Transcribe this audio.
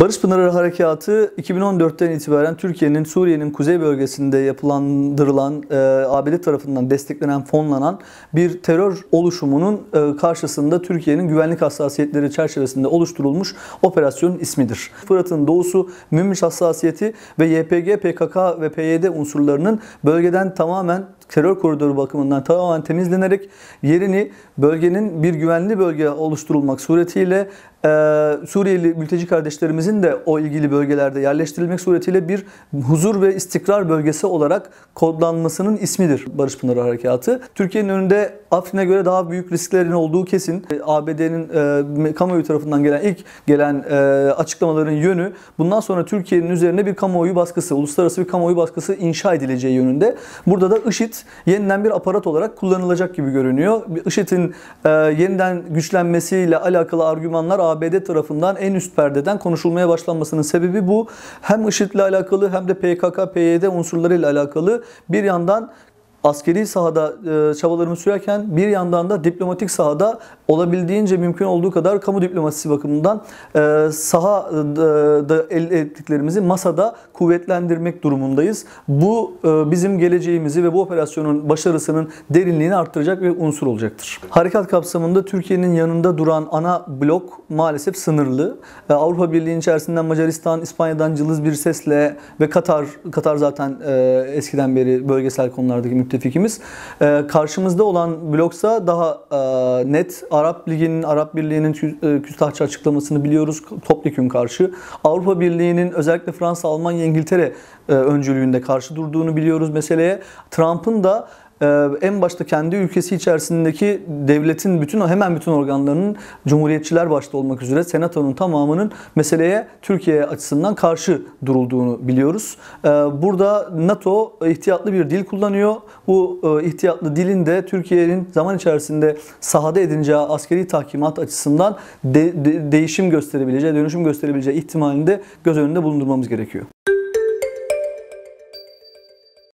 Barış Pınarı Harekatı 2014'ten itibaren Türkiye'nin Suriye'nin kuzey bölgesinde yapılandırılan e, ABD tarafından desteklenen, fonlanan bir terör oluşumunun e, karşısında Türkiye'nin güvenlik hassasiyetleri çerçevesinde oluşturulmuş operasyonun ismidir. Fırat'ın doğusu mümmüş hassasiyeti ve YPG, PKK ve PYD unsurlarının bölgeden tamamen terör koridoru bakımından tamamen temizlenerek yerini bölgenin bir güvenli bölge oluşturulmak suretiyle e, Suriyeli mülteci kardeşlerimizin de o ilgili bölgelerde yerleştirilmek suretiyle bir huzur ve istikrar bölgesi olarak kodlanmasının ismidir Barış Pınarı Harekatı. Türkiye'nin önünde Afrin'e göre daha büyük risklerin olduğu kesin. ABD'nin e, e kamuoyu tarafından gelen ilk gelen e, açıklamaların yönü bundan sonra Türkiye'nin üzerine bir kamuoyu baskısı, uluslararası bir kamuoyu baskısı inşa edileceği yönünde. Burada da IŞİD yeniden bir aparat olarak kullanılacak gibi görünüyor. IŞİD'in e, yeniden güçlenmesiyle alakalı argümanlar ABD tarafından en üst perdeden konuşulmaya başlanmasının sebebi bu. Hem IŞİD'le alakalı hem de PKK, PYD unsurlarıyla alakalı bir yandan askeri sahada e, çabalarımı sürerken bir yandan da diplomatik sahada olabildiğince mümkün olduğu kadar kamu diplomasisi bakımından e, sahada e, elde ettiklerimizi masada kuvvetlendirmek durumundayız. Bu e, bizim geleceğimizi ve bu operasyonun başarısının derinliğini arttıracak bir unsur olacaktır. Harekat kapsamında Türkiye'nin yanında duran ana blok maalesef sınırlı. E, Avrupa Birliği'nin içerisinden Macaristan, İspanya'dan cılız bir sesle ve Katar, Katar zaten e, eskiden beri bölgesel konulardaki müttefikimiz. E, karşımızda olan bloksa daha e, net, Arap Ligi'nin, Arap Birliği'nin e, küstahça açıklamasını biliyoruz Topyekün karşı. Avrupa Birliği'nin özellikle Fransa, Almanya, İngiltere e, öncülüğünde karşı durduğunu biliyoruz meseleye. Trump'ın da ee, en başta kendi ülkesi içerisindeki devletin bütün hemen bütün organlarının cumhuriyetçiler başta olmak üzere senatonun tamamının meseleye Türkiye açısından karşı durulduğunu biliyoruz. Ee, burada NATO ihtiyatlı bir dil kullanıyor. Bu e, ihtiyatlı dilin de Türkiye'nin zaman içerisinde sahada edineceği askeri tahkimat açısından de, de, değişim gösterebileceği, dönüşüm gösterebileceği ihtimalini de göz önünde bulundurmamız gerekiyor.